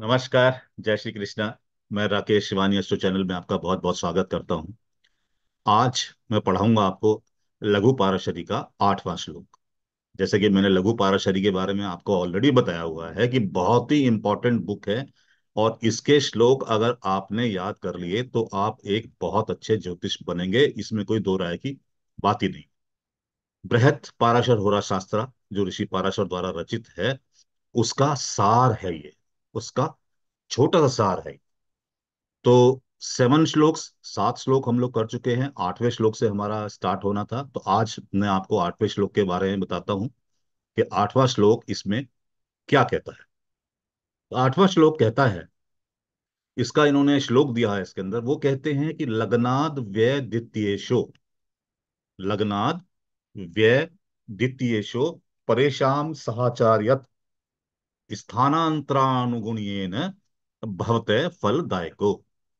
नमस्कार जय श्री कृष्णा मैं राकेश शिवानी अस्टो चैनल में आपका बहुत बहुत स्वागत करता हूँ आज मैं पढ़ाऊंगा आपको लघु पाराशरी का आठवां श्लोक जैसे कि मैंने लघु पाराशरी के बारे में आपको ऑलरेडी बताया हुआ है कि बहुत ही इंपॉर्टेंट बुक है और इसके श्लोक अगर आपने याद कर लिए तो आप एक बहुत अच्छे ज्योतिष बनेंगे इसमें कोई दो राय की बात ही नहीं बृहत पाराशर होरा शास्त्रा जो ऋषि पाराशर द्वारा रचित है उसका सार है ये उसका छोटा सा सार है तो सेवन श्लोक सात श्लोक हम लोग कर चुके हैं आठवें श्लोक से हमारा स्टार्ट होना था तो आज मैं आपको आठवें श्लोक के बारे में बताता हूं कि आठवां श्लोक इसमें क्या कहता है तो आठवां श्लोक कहता है इसका इन्होंने श्लोक दिया है इसके अंदर वो कहते हैं कि लग्नाद व्यय द्वितीयशो लग्नाद व्यय द्वितीयशो परेशान सहाचार्यत स्थानांतरानुगुणीयन भवतः फलदायको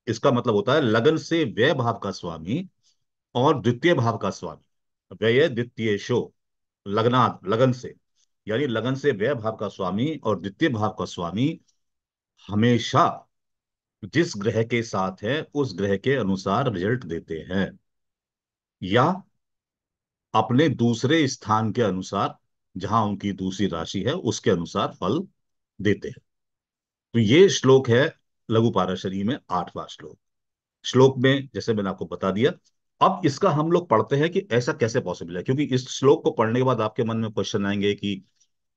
इसका मतलब होता है लगन से व्यय भाव का स्वामी और द्वितीय भाव का स्वामी व्यय द्वितीय शो लगना लगन से यानी लगन से व्यय भाव का स्वामी और द्वितीय भाव का स्वामी हमेशा जिस ग्रह के साथ है उस ग्रह के अनुसार रिजल्ट देते हैं या अपने दूसरे स्थान के अनुसार जहां उनकी दूसरी राशि है उसके अनुसार फल देते हैं तो ये श्लोक है लघु पाराशरी में आठवां श्लोक श्लोक में जैसे मैंने आपको बता दिया अब इसका हम लोग पढ़ते हैं कि ऐसा कैसे पॉसिबल है क्योंकि इस श्लोक को पढ़ने के बाद आपके मन में क्वेश्चन आएंगे कि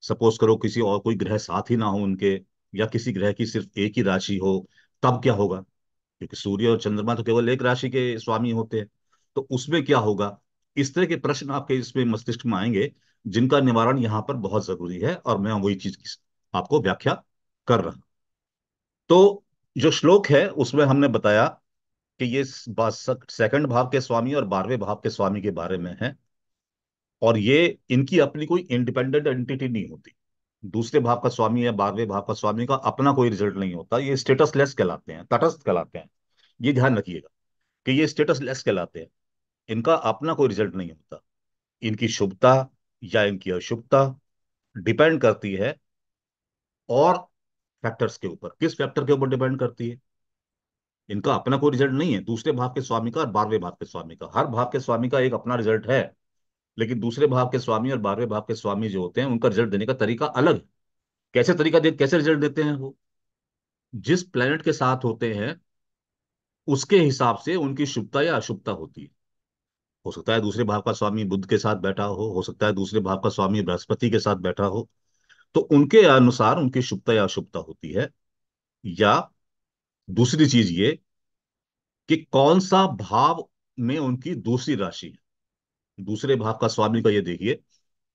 सपोज करो किसी और कोई ग्रह साथ ही ना हो उनके या किसी ग्रह की सिर्फ एक ही राशि हो तब क्या होगा क्योंकि सूर्य और चंद्रमा तो केवल एक राशि के स्वामी होते हैं तो उसमें क्या होगा इस तरह के प्रश्न आपके इसमें मस्तिष्क में आएंगे जिनका निवारण यहाँ पर बहुत जरूरी है और मैं वही चीज आपको व्याख्या कर रहा तो जो श्लोक है उसमें हमने बताया कि ये सेकंड भाव के स्वामी और बारहवें भाव के स्वामी के बारे में है और ये इनकी अपनी कोई इंडिपेंडेंट एंटिटी नहीं होती दूसरे भाव का स्वामी या बारहवें भाव का स्वामी का अपना कोई रिजल्ट नहीं होता ये स्टेटस लेस कहलाते हैं तटस्थ कहलाते हैं ये ध्यान रखिएगा कि ये स्टेटस लेस कहलाते हैं इनका अपना कोई रिजल्ट नहीं होता इनकी शुभता या इनकी अशुभता डिपेंड करती है और फैक्टर्स के ऊपर किस फैक्टर के ऊपर डिपेंड करती है इनका अपना कोई रिजल्ट नहीं है दूसरे भाव के स्वामी का और बारहवें भाव के स्वामी का हर भाव के स्वामी का एक अपना रिजल्ट है लेकिन दूसरे भाव के स्वामी और बारहवें भाव के स्वामी जो होते हैं उनका रिजल्ट देने का तरीका अलग है कैसे तरीका दे कैसे रिजल्ट देते हैं वो जिस प्लेनेट के साथ होते हैं उसके हिसाब से उनकी शुभता या अशुभता होती है हो सकता है दूसरे भाव का स्वामी बुद्ध के साथ बैठा हो हो सकता है दूसरे भाव का स्वामी बृहस्पति के साथ बैठा हो तो उनके अनुसार उनकी शुभता या अशुभता होती है या दूसरी चीज ये कि कौन सा भाव में उनकी दूसरी राशि है दूसरे भाव का स्वामी का ये देखिए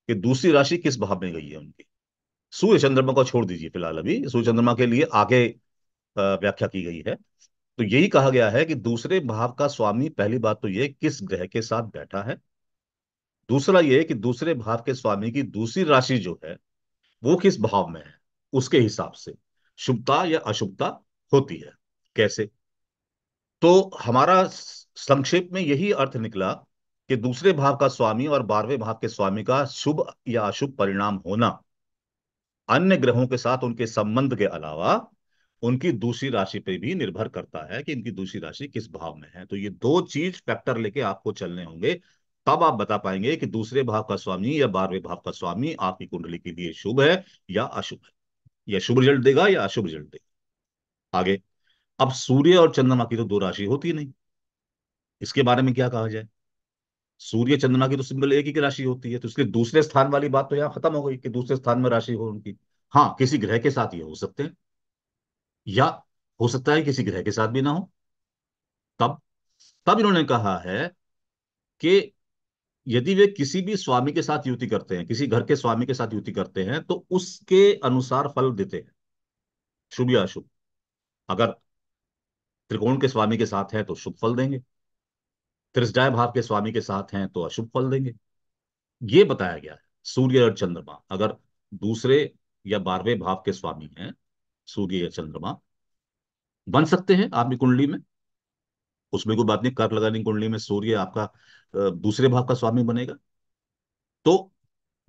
कि दूसरी राशि किस भाव में गई है उनकी सूर्य चंद्रमा को छोड़ दीजिए फिलहाल अभी सूर्य चंद्रमा के लिए आगे व्याख्या की गई है तो यही कहा गया है कि दूसरे भाव का स्वामी पहली बात तो ये किस ग्रह के साथ बैठा है दूसरा ये कि दूसरे भाव के स्वामी की दूसरी राशि जो है वो किस भाव में है उसके हिसाब से शुभता या अशुभता होती है कैसे तो हमारा संक्षेप में यही अर्थ निकला कि दूसरे भाव का स्वामी और बारहवें भाव के स्वामी का शुभ या अशुभ परिणाम होना अन्य ग्रहों के साथ उनके संबंध के अलावा उनकी दूसरी राशि पर भी निर्भर करता है कि इनकी दूसरी राशि किस भाव में है तो ये दो चीज फैक्टर लेके आपको चलने होंगे तब आप बता पाएंगे कि दूसरे भाव का स्वामी या बारहवें भाव का स्वामी आपकी कुंडली के लिए शुभ है या अशुभ है या शुभ रिजल्ट देगा या अशुभ रिजल्ट देगा आगे अब सूर्य और चंद्रमा की तो दो राशि होती नहीं इसके बारे में क्या कहा जाए सूर्य चंद्रमा की तो सिंपल एक ही राशि होती है तो इसलिए दूसरे स्थान वाली बात तो यहाँ खत्म हो गई कि दूसरे स्थान में राशि हो उनकी हाँ किसी ग्रह के साथ ये हो सकते हैं या हो सकता है किसी ग्रह के साथ भी ना हो तब तब इन्होंने कहा है कि यदि वे किसी भी स्वामी के साथ युति करते हैं किसी घर के स्वामी के साथ युति करते हैं तो उसके अनुसार फल देते हैं शुभ या अशुभ अगर त्रिकोण के स्वामी के साथ है तो शुभ फल देंगे त्रिस्डाय भाव के स्वामी के साथ हैं तो अशुभ फल देंगे ये बताया गया है सूर्य और चंद्रमा अगर दूसरे या बारहवें भाव के स्वामी हैं सूर्य या चंद्रमा बन सकते हैं आपकी कुंडली में उसमें कोई बात नहीं कर्क लगानी कुंडली में सूर्य आपका दूसरे भाव का स्वामी बनेगा तो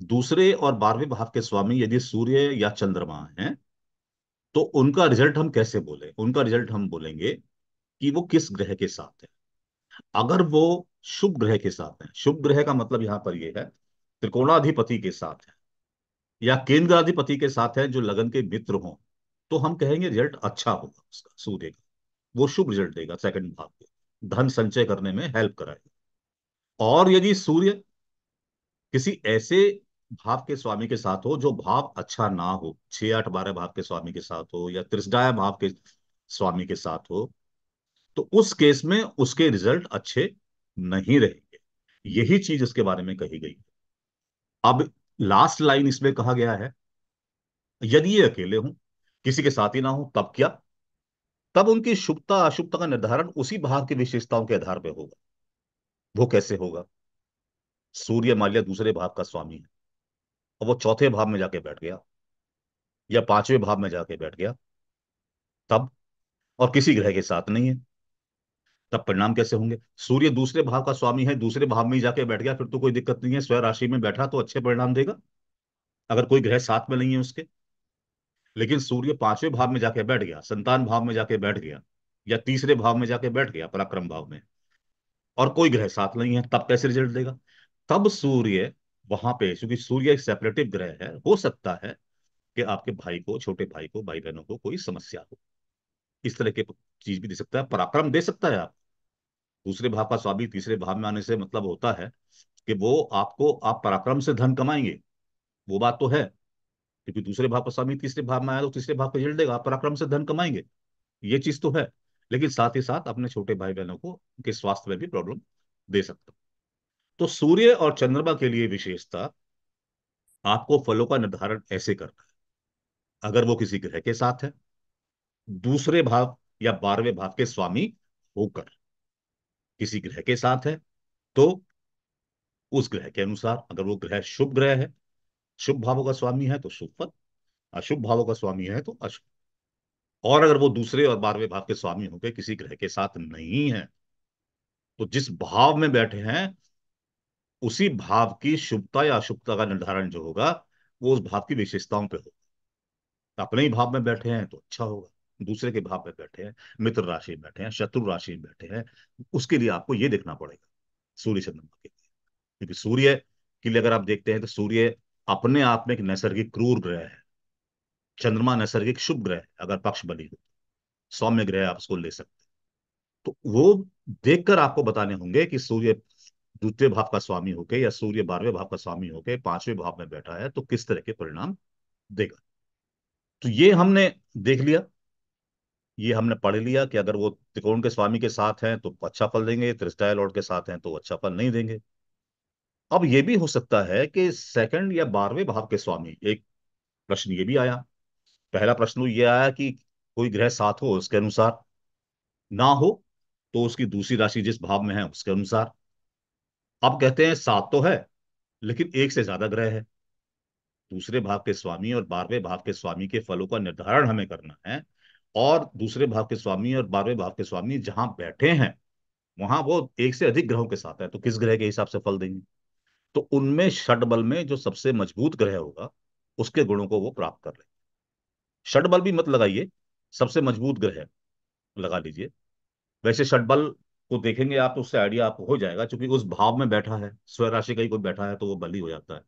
दूसरे और बारहवें भाव के स्वामी यदि सूर्य या चंद्रमा हैं तो उनका रिजल्ट हम कैसे बोले उनका रिजल्ट हम बोलेंगे कि वो किस ग्रह के साथ है अगर वो शुभ ग्रह के साथ है शुभ ग्रह का मतलब यहां पर यह है त्रिकोणाधिपति के साथ है या केंद्राधिपति के साथ है जो लगन के मित्र हों तो हम कहेंगे रिजल्ट अच्छा होगा उसका सूर्य का वो शुभ रिजल्ट देगा सेकंड भाव के धन संचय करने में हेल्प कराएगा और यदि सूर्य किसी ऐसे भाव के स्वामी के साथ हो जो भाव अच्छा ना हो छह आठ बारह भाव के स्वामी के साथ हो या त्रिष्टाया भाव के स्वामी के साथ हो तो उस केस में उसके रिजल्ट अच्छे नहीं रहेंगे यही चीज इसके बारे में कही गई अब लास्ट लाइन इसमें कहा गया है यदि ये अकेले हूं किसी के साथ ही ना हो तब क्या तब उनकी शुभता अशुभता का निर्धारण उसी भाव की विशेषताओं के आधार पर होगा वो कैसे होगा सूर्य मान लिया दूसरे भाव का स्वामी है और वो चौथे भाव में जाके बैठ गया या पांचवें भाव में जाके बैठ गया तब और किसी ग्रह के साथ नहीं है तब परिणाम कैसे होंगे सूर्य दूसरे भाव का स्वामी है दूसरे भाव में जाके बैठ गया फिर तो कोई दिक्कत नहीं है स्वयं राशि में बैठा तो अच्छे परिणाम देगा अगर कोई ग्रह साथ में नहीं है उसके लेकिन सूर्य पांचवें भाव में जाके बैठ गया संतान भाव में जाके बैठ गया या तीसरे भाव में जाके बैठ गया पराक्रम भाव में और कोई ग्रह साथ नहीं है तब कैसे रिजल्ट देगा तब सूर्य वहां पे क्योंकि सूर्य एक सेपरेटिव ग्रह है हो सकता है कि आपके भाई को छोटे भाई को भाई बहनों को कोई समस्या हो इस तरह के चीज भी दे सकता है पराक्रम दे सकता है आप दूसरे भाव का स्वामी तीसरे भाव में आने से मतलब होता है कि वो आपको आप पराक्रम से धन कमाएंगे वो बात तो है क्योंकि दूसरे भाव का स्वामी तीसरे भाव में आया तो तीसरे भाव का रिजल्ट देगा आप पराक्रम से धन कमाएंगे ये चीज तो है लेकिन साथ ही साथ अपने छोटे भाई बहनों को के स्वास्थ्य में भी प्रॉब्लम दे सकता तो सूर्य और चंद्रमा के लिए विशेषता आपको फलों का निर्धारण ऐसे करना है अगर वो किसी ग्रह के साथ है दूसरे भाव या बारहवें भाव के स्वामी होकर किसी ग्रह के साथ है तो उस ग्रह के अनुसार अगर वो ग्रह शुभ ग्रह है शुभ भावों का स्वामी है तो शुभ फल अशुभ भावों का स्वामी है तो अशुभ और अगर वो दूसरे और बारहवें भाव के स्वामी होकर किसी ग्रह के साथ नहीं है तो जिस भाव में बैठे हैं उसी भाव की शुभता या अशुभता का निर्धारण जो होगा वो उस भाव की विशेषताओं पे होगा अपने ही भाव में बैठे हैं तो अच्छा होगा दूसरे के भाव में बैठे हैं मित्र राशि में बैठे हैं शत्रु राशि में बैठे हैं उसके लिए आपको ये देखना पड़ेगा सूर्य चंद्रमा के लिए क्योंकि सूर्य के लिए अगर आप देखते हैं तो सूर्य अपने आप में एक नैसर्गिक क्रूर ग्रह है चंद्रमा नैसर्गिक शुभ ग्रह अगर पक्ष बनी हो सौम्य ग्रह आप उसको ले सकते तो वो देखकर आपको बताने होंगे कि सूर्य द्वितीय भाव का स्वामी होके या सूर्य बारहवें भाव का स्वामी होके पांचवें भाव में बैठा है तो किस तरह के परिणाम देगा तो ये हमने देख लिया ये हमने पढ़ लिया कि अगर वो त्रिकोण के स्वामी के साथ हैं तो अच्छा फल देंगे त्रिस्टाय लॉर्ड के साथ हैं तो अच्छा फल नहीं देंगे अब ये भी हो सकता है कि सेकंड या बारहवें भाव के स्वामी एक प्रश्न ये भी आया पहला प्रश्न ये आया कि कोई ग्रह साथ हो उसके अनुसार ना हो तो उसकी दूसरी राशि जिस भाव में है उसके अनुसार अब कहते हैं सात तो है लेकिन एक से ज्यादा ग्रह है दूसरे भाव के स्वामी और बारहवें भाव के स्वामी के फलों का निर्धारण हमें करना है और दूसरे भाव के स्वामी और बारहवें भाव के स्वामी जहां बैठे हैं वहां वो एक से अधिक ग्रहों के साथ है तो किस ग्रह के हिसाब से फल देंगे तो उनमें षट बल में जो सबसे मजबूत ग्रह होगा उसके गुणों को वो प्राप्त कर लेंगे शट बल भी मत लगाइए सबसे मजबूत ग्रह लगा लीजिए वैसे शट बल को देखेंगे आप तो उससे आइडिया आपको हो जाएगा क्योंकि उस भाव में बैठा है स्वयं राशि का ही कोई बैठा है तो वो बली हो जाता है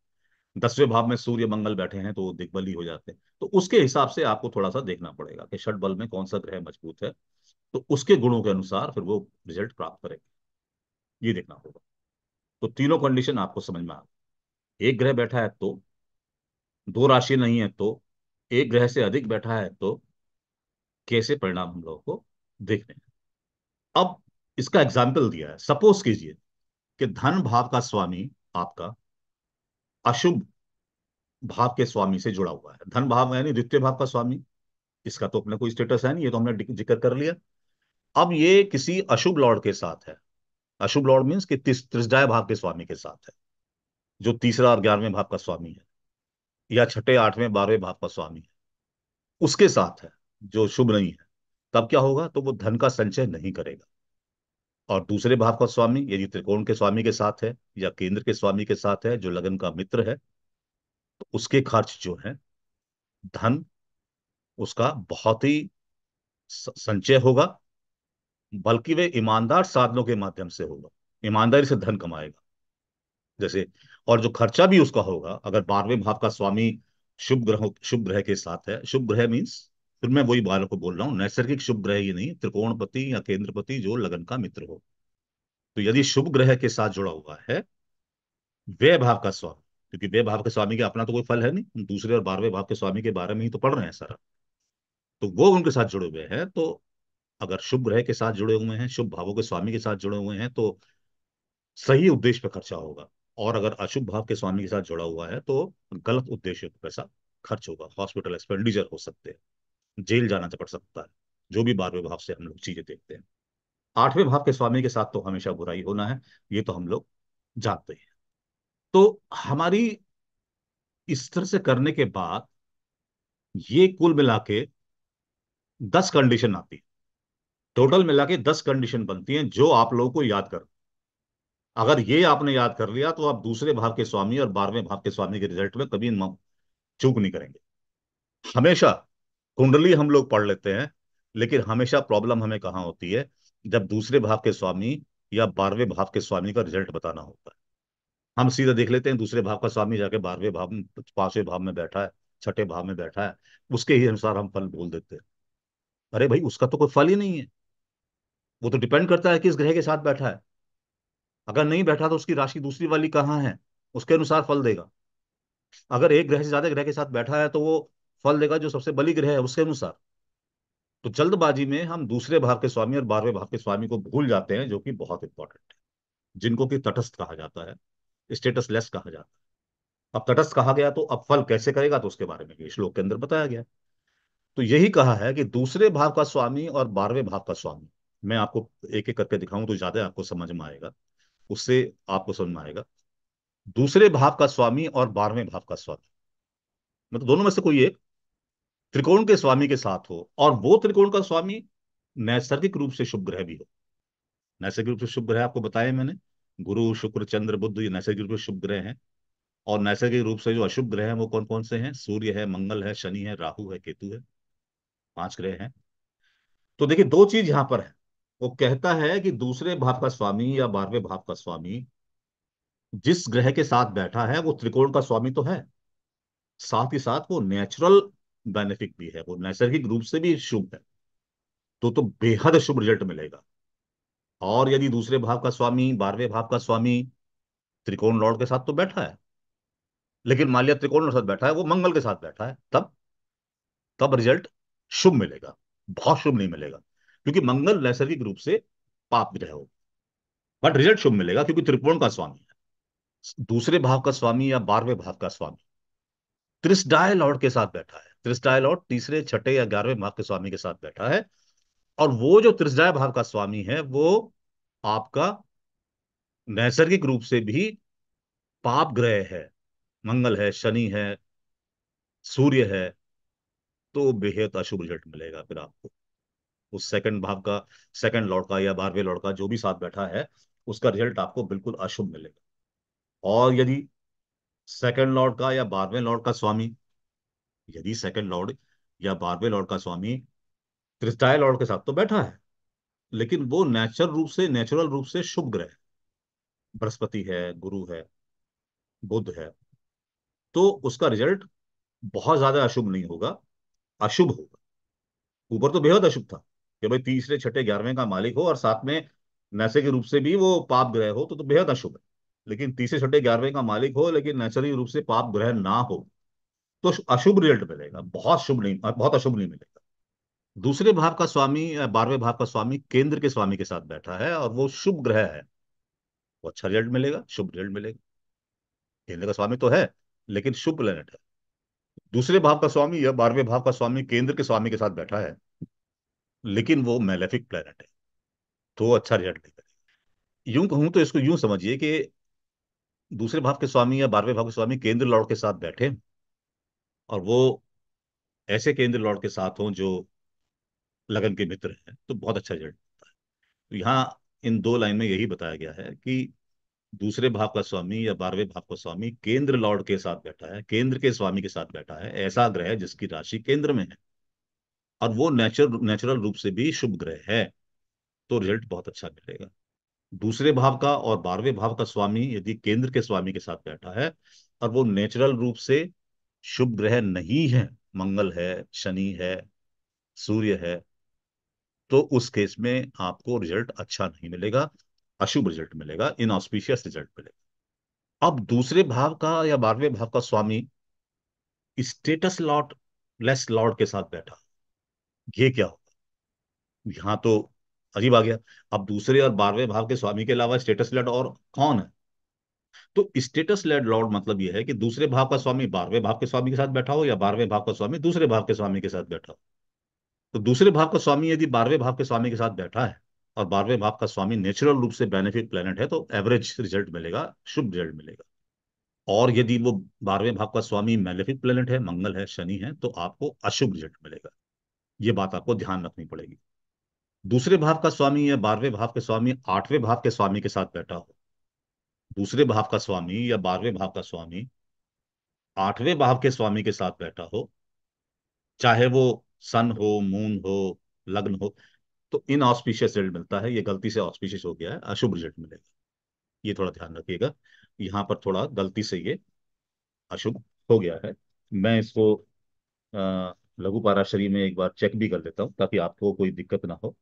दसवें भाव में सूर्य मंगल बैठे हैं तो वो दिग्बली हो जाते हैं तो उसके हिसाब से आपको थोड़ा सा देखना पड़ेगा कि षट बल में कौन सा ग्रह मजबूत है तो उसके गुणों के अनुसार फिर वो रिजल्ट प्राप्त करेंगे ये देखना होगा तो तीनों कंडीशन आपको समझ में आ एक ग्रह बैठा है तो दो राशि नहीं है तो एक ग्रह से अधिक बैठा है तो कैसे परिणाम हम लोगों को देखने हैं अब इसका एग्जाम्पल दिया है सपोज कीजिए कि धन भाव का स्वामी आपका अशुभ भाव के स्वामी से जुड़ा हुआ है धन भाव यानी द्वितीय भाव का स्वामी इसका तो अपने कोई स्टेटस है नहीं ये तो हमने जिक्र कर लिया अब ये किसी अशुभ लॉर्ड के साथ है अशुभ लॉर्ड मीन्स कि त्रिसडाय भाव के स्वामी के साथ है जो तीसरा और ग्यारहवें भाव का स्वामी है या छठे आठवें बारहवें भाव का स्वामी है उसके साथ है जो शुभ नहीं है तब क्या होगा तो वो धन का संचय नहीं करेगा और दूसरे भाव का स्वामी यदि त्रिकोण के स्वामी के साथ है या केंद्र के स्वामी के साथ है जो लगन का मित्र है तो उसके खर्च जो है धन उसका बहुत ही संचय होगा बल्कि वे ईमानदार साधनों के माध्यम से होगा ईमानदारी से धन कमाएगा जैसे और जो खर्चा भी उसका होगा अगर बारहवें भाव का स्वामी शुभ ग्रह शुभ ग्रह के साथ है शुभ ग्रह मीन्स फिर मैं वही बालों को बोल रहा हूँ नैसर्गिक शुभ ग्रह ही नहीं त्रिकोणपति या केंद्रपति जो लगन का मित्र हो तो यदि शुभ ग्रह के साथ जुड़ा हुआ है वे भाव का स्वामी क्योंकि वे भाव के स्वामी का अपना तो कोई फल है नहीं दूसरे और बारहवें भाव के स्वामी के बारे में ही तो पढ़ रहे हैं सारा तो वो उनके साथ जुड़े हुए हैं तो अगर शुभ ग्रह के साथ जुड़े हुए हैं शुभ भावों के स्वामी के साथ जुड़े हुए हैं तो सही उद्देश्य पर खर्चा होगा और अगर अशुभ भाव के स्वामी के साथ जुड़ा हुआ है तो गलत उद्देश्य पैसा खर्च होगा हॉस्पिटल एक्सपेंडिचर हो सकते हैं जेल जाना तो पड़ सकता है जो भी बारहवें भाव से हम लोग चीजें देखते हैं आठवें भाव के स्वामी के साथ तो हमेशा बुराई होना है ये तो हम लोग जानते हैं तो हमारी इस तरह से करने के बाद ये कुल मिला के दस कंडीशन आती है टोटल मिला के दस कंडीशन बनती हैं जो आप लोगों को याद कर अगर ये आपने याद कर लिया तो आप दूसरे भाव के स्वामी और बारहवें भाव के स्वामी के रिजल्ट में कभी चूक नहीं करेंगे हमेशा कुंडली हम लोग पढ़ लेते हैं लेकिन हमेशा प्रॉब्लम हमें कहाँ होती है जब दूसरे भाव के स्वामी या बारहवें भाव के स्वामी का रिजल्ट बताना होता है हम सीधा देख लेते हैं दूसरे भाव का स्वामी जाके बारहवें भाव में पांचवें भाव में बैठा है छठे भाव में बैठा है उसके ही अनुसार हम फल बोल देते हैं अरे भाई उसका तो कोई फल ही नहीं है वो तो डिपेंड करता है किस ग्रह के साथ बैठा है अगर नहीं बैठा तो उसकी राशि दूसरी वाली कहाँ है उसके अनुसार फल देगा अगर एक ग्रह से ज्यादा ग्रह के साथ बैठा है तो वो फल देगा जो सबसे बली ग्रह है उसके अनुसार तो जल्दबाजी में हम दूसरे भाव के स्वामी और बारहवें भाव के स्वामी को भूल जाते हैं जो कि बहुत इंपॉर्टेंट है जिनको कि तटस्थ कहा जाता है स्टेटस लेस कहा जाता है अब तटस्थ कहा गया तो अब फल कैसे करेगा तो उसके बारे में भी श्लोक के अंदर बताया गया तो यही कहा है कि दूसरे भाव का स्वामी और बारहवें भाव का स्वामी मैं आपको एक एक करके दिखाऊं तो ज्यादा आपको समझ में आएगा उससे आपको समझ में आएगा दूसरे भाव का स्वामी और बारहवें भाव का स्वामी मतलब दोनों में से कोई एक त्रिकोण के स्वामी के साथ हो और वो त्रिकोण का स्वामी नैसर्गिक रूप से शुभ ग्रह भी हो नैसर्गिक रूप से शुभ ग्रह आपको बताया मैंने गुरु शुक्र चंद्र बुद्ध ये नैसर्गिक रूप से शुभ ग्रह हैं और नैसर्गिक रूप से जो अशुभ ग्रह हैं वो कौन कौन से हैं सूर्य है मंगल है शनि है राहु है केतु है पांच ग्रह हैं तो देखिए दो चीज यहाँ पर है वो कहता है कि दूसरे भाव का स्वामी या बारहवें भाव का स्वामी जिस ग्रह के साथ बैठा है वो त्रिकोण का स्वामी तो है साथ ही साथ वो नेचुरल बेनिफिक भी है वो नैसर्गिक रूप से भी शुभ है तो तो बेहद शुभ रिजल्ट मिलेगा और यदि दूसरे भाव का स्वामी बारहवें भाव का स्वामी त्रिकोण लॉर्ड के साथ तो बैठा है लेकिन मान लिया त्रिकोण के साथ बैठा है वो मंगल के साथ बैठा है तब तब रिजल्ट शुभ मिलेगा बहुत शुभ नहीं मिलेगा क्योंकि मंगल नैसर्गिक रूप से पाप ग्रह हो बट रिजल्ट शुभ मिलेगा क्योंकि त्रिपुण का स्वामी है दूसरे भाव का स्वामी या बारहवें भाव का स्वामी त्रिस्टाय लॉर्ड के साथ बैठा है त्रिस्टाय लॉर्ड तीसरे छठे या ग्यारहवें भाव के स्वामी के साथ बैठा है और वो जो त्रिस्टाय भाव का स्वामी है वो आपका नैसर्गिक रूप से भी पाप ग्रह है मंगल है शनि है सूर्य है तो बेहद अशुभ रिजल्ट मिलेगा फिर आपको उस सेकंड भाव का सेकंड लॉर्ड का या बारहवें लॉर्ड का जो भी साथ बैठा है उसका रिजल्ट आपको बिल्कुल अशुभ मिलेगा और यदि सेकंड लॉर्ड का या बारहवें लॉर्ड का स्वामी यदि सेकंड लॉर्ड या बारहवें लॉर्ड का स्वामी त्रिताय लॉर्ड के साथ तो बैठा है लेकिन वो नेचुरल रूप से नेचुरल रूप से शुभ ग्रह बृहस्पति है गुरु है बुद्ध है तो उसका रिजल्ट बहुत ज्यादा अशुभ नहीं होगा अशुभ होगा ऊपर तो बेहद अशुभ था कि भाई तीसरे छठे ग्यारहवें का मालिक हो और साथ में नैसे के रूप से भी वो पाप ग्रह हो तो, तो बेहद अशुभ है लेकिन तीसरे छठे ग्यारहवें का मालिक हो लेकिन नैसर्गिक रूप से पाप ग्रह ना हो तो अशुभ रिजल्ट मिलेगा बहुत शुभ नहीं बहुत अशुभ नहीं मिलेगा दूसरे भाव का स्वामी बारहवें भाव का स्वामी केंद्र के स्वामी के साथ बैठा है और वो शुभ ग्रह है वो अच्छा रिजल्ट मिलेगा शुभ रिजल्ट मिलेगा केंद्र का स्वामी तो है लेकिन शुभ प्लेनेट है दूसरे भाव का स्वामी या बारहवें भाव का स्वामी केंद्र के स्वामी के साथ बैठा है लेकिन वो मेलेफिक प्लेनेट है तो अच्छा रिजल्ट नहीं करेगा यूं कहूं तो इसको यूं समझिए कि दूसरे भाव के स्वामी या बारहवें भाव के स्वामी केंद्र लॉर्ड के साथ बैठे और वो ऐसे केंद्र लॉर्ड के साथ हों जो लगन के मित्र हैं तो बहुत अच्छा रिजल्ट देता है तो यहाँ इन दो लाइन में यही बताया गया है कि दूसरे भाव का स्वामी या बारहवें भाव का स्वामी केंद्र लॉर्ड के साथ बैठा है केंद्र के स्वामी के साथ बैठा है ऐसा ग्रह जिसकी राशि केंद्र में है और वो नेचुर नेचुरल रूप से भी शुभ ग्रह है तो रिजल्ट बहुत अच्छा मिलेगा दूसरे भाव का और बारहवें भाव का स्वामी यदि केंद्र के स्वामी के साथ बैठा है और वो नेचुरल रूप से शुभ ग्रह नहीं है मंगल है शनि है सूर्य है तो उस केस में आपको रिजल्ट अच्छा नहीं मिलेगा अशुभ रिजल्ट मिलेगा इनऑस्पिशियस रिजल्ट मिलेगा अब दूसरे भाव का या बारहवें भाव का स्वामी स्टेटस लॉट लेस लॉर्ड के साथ बैठा ये क्या होगा यहां तो अजीब आ गया अब दूसरे और बारहवें भाव के स्वामी के अलावा स्टेटस लेड और कौन है तो स्टेटस लेड लॉर्ड मतलब यह है कि दूसरे भाव का स्वामी बारहवें भाव के स्वामी के साथ बैठा हो या बारहवें भाव का स्वामी दूसरे भाव के स्वामी के साथ बैठा हो तो दूसरे भाव का स्वामी यदि बारहवें भाव के स्वामी के साथ बैठा है और बारहवें भाव का स्वामी नेचुरल रूप से बेनिफिट प्लेनेट है तो एवरेज रिजल्ट मिलेगा शुभ रिजल्ट मिलेगा और यदि वो बारहवें भाव का स्वामी मेलेफिक प्लेनेट है मंगल है शनि है तो आपको अशुभ रिजल्ट मिलेगा ये बात आपको ध्यान रखनी पड़ेगी दूसरे भाव का स्वामी या बारहवें भाव के स्वामी आठवें भाव के स्वामी के साथ बैठा हो दूसरे भाव का स्वामी या बारहवें भाव का स्वामी आठवें भाव के स्वामी के साथ बैठा हो चाहे वो सन हो मून हो लग्न हो तो इन ऑस्पिशियस रिजल्ट मिलता है ये गलती से ऑस्पिशियस हो गया है अशुभ रिजल्ट मिलेगा ये थोड़ा ध्यान रखिएगा यहाँ पर थोड़ा गलती से ये अशुभ हो गया है मैं इसको आ, लघु पाराशरी में एक बार चेक भी कर देता हूँ ताकि आपको कोई दिक्कत ना हो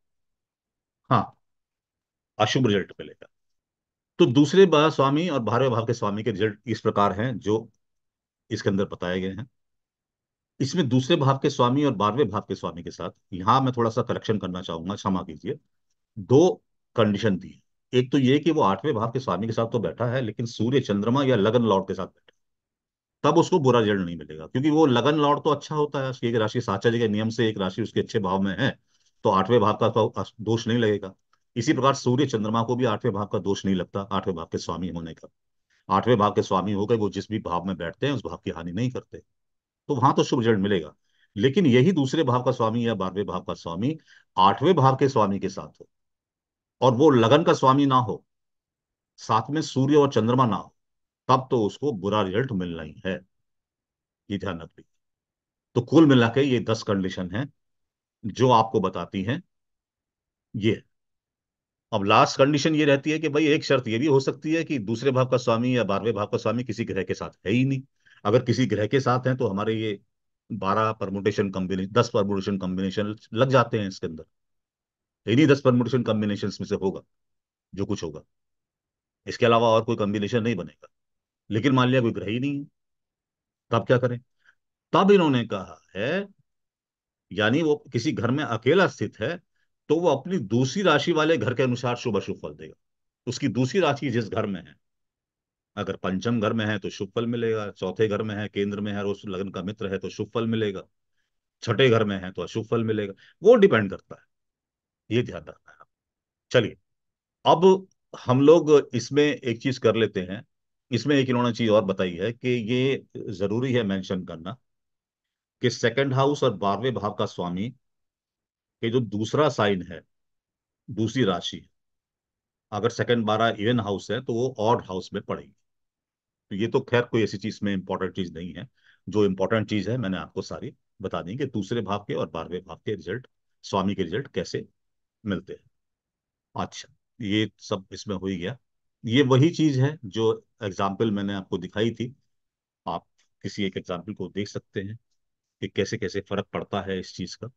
हाँ अशुभ रिजल्ट मिलेगा तो दूसरे स्वामी और बारहवें भाव के स्वामी के रिजल्ट इस प्रकार हैं जो इसके अंदर बताए गए हैं इसमें दूसरे भाव के स्वामी और बारहवें भाव के स्वामी के साथ यहाँ मैं थोड़ा सा करेक्शन करना चाहूंगा क्षमा कीजिए दो कंडीशन थी एक तो ये कि वो आठवें भाव के स्वामी के साथ तो बैठा है लेकिन सूर्य चंद्रमा या लगन लॉर्ड के साथ बैठा तब उसको बुरा रिजल्ट नहीं मिलेगा क्योंकि वो लगन लौट तो अच्छा होता है एक राशि साचा जी के नियम से एक राशि उसके अच्छे भाव में है तो आठवें भाव का तो दोष नहीं लगेगा इसी प्रकार सूर्य चंद्रमा को भी आठवें भाव का दोष नहीं लगता आठवें भाव के स्वामी होने का आठवें भाव के स्वामी हो गए वो जिस भी भाव में बैठते हैं उस भाव की हानि नहीं करते तो वहां तो शुभ रिजल्ट मिलेगा लेकिन यही दूसरे भाव का स्वामी या बारहवें भाव का स्वामी आठवें भाव के स्वामी के साथ हो और वो लगन का स्वामी ना हो साथ में सूर्य और चंद्रमा ना हो तब तो उसको बुरा रिजल्ट मिलना ही है ये ध्यान रखिए तो कुल मिला के ये दस कंडीशन है जो आपको बताती हैं ये अब लास्ट कंडीशन ये रहती है कि भाई एक शर्त ये भी हो सकती है कि दूसरे भाव का स्वामी या बारहवें भाव का स्वामी किसी ग्रह के साथ है ही नहीं अगर किसी ग्रह के साथ हैं तो हमारे ये बारह परमोटेशन कम्बिनेशन दस परमोटेशन कॉम्बिनेशन लग जाते हैं इसके अंदर इन्हीं दस परमोटेशन कॉम्बिनेशन में से होगा जो कुछ होगा इसके अलावा और कोई कॉम्बिनेशन नहीं बनेगा लेकिन मान लिया कोई ग्रह ही नहीं है तब तो क्या करें तब इन्होंने कहा है यानी वो किसी घर में अकेला स्थित है तो वो अपनी दूसरी राशि वाले घर के अनुसार शुभ अशुभ फल देगा उसकी दूसरी राशि जिस घर में है अगर पंचम घर में है तो शुभ फल मिलेगा चौथे घर में है केंद्र में है और लग्न का मित्र है तो शुभ फल मिलेगा छठे घर में है तो अशुभ फल मिलेगा वो डिपेंड करता है ये ध्यान रखना है चलिए अब हम लोग इसमें एक चीज कर लेते हैं इसमें एक इन्होंने चीज और बताई है कि ये जरूरी है मेंशन करना कि सेकंड हाउस और बारहवें भाव का स्वामी के जो दूसरा साइन है दूसरी राशि अगर सेकंड बारह इवन हाउस है तो वो ऑड हाउस में पड़ेगी तो ये तो खैर कोई ऐसी चीज में इंपॉर्टेंट चीज नहीं है जो इंपॉर्टेंट चीज है मैंने आपको सारी बता दी कि दूसरे भाव के और बारहवें भाव के रिजल्ट स्वामी के रिजल्ट कैसे मिलते हैं अच्छा ये सब इसमें हो ही गया ये वही चीज है जो एग्जाम्पल मैंने आपको दिखाई थी आप किसी एक एग्जाम्पल को देख सकते हैं कि कैसे कैसे फर्क पड़ता है इस चीज का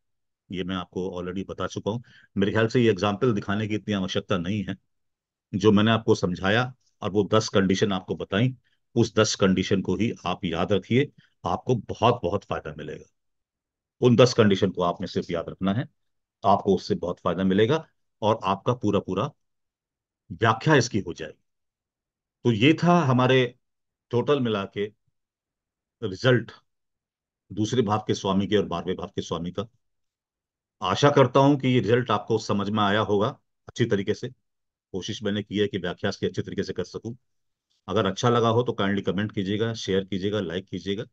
ये मैं आपको ऑलरेडी बता चुका हूँ मेरे ख्याल से ये एग्जाम्पल दिखाने की इतनी आवश्यकता नहीं है जो मैंने आपको समझाया और वो दस कंडीशन आपको बताई उस दस कंडीशन को ही आप याद रखिए आपको बहुत बहुत फायदा मिलेगा उन दस कंडीशन को आपने सिर्फ याद रखना है आपको उससे बहुत फायदा मिलेगा और आपका पूरा पूरा व्याख्या इसकी हो जाएगी तो ये था हमारे टोटल मिला के रिजल्ट दूसरे भाव के स्वामी के और बारहवें भाव के स्वामी का आशा करता हूं कि ये रिजल्ट आपको समझ में आया होगा अच्छी तरीके से कोशिश मैंने की है कि व्याख्यास की अच्छी तरीके से कर सकूं अगर अच्छा लगा हो तो काइंडली कमेंट कीजिएगा शेयर कीजिएगा लाइक कीजिएगा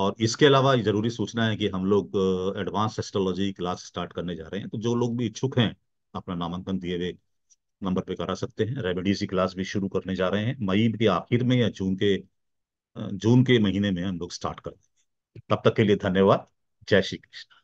और इसके अलावा जरूरी सूचना है कि हम लोग एडवांस एस्ट्रोलॉजी क्लास स्टार्ट करने जा रहे हैं तो जो लोग भी इच्छुक हैं अपना नामांकन दिए हुए नंबर पे करा सकते हैं रेमेडीज की क्लास भी शुरू करने जा रहे हैं मई के आखिर में या जून के जून के महीने में हम लोग स्टार्ट कर देंगे तब तक के लिए धन्यवाद जय श्री कृष्ण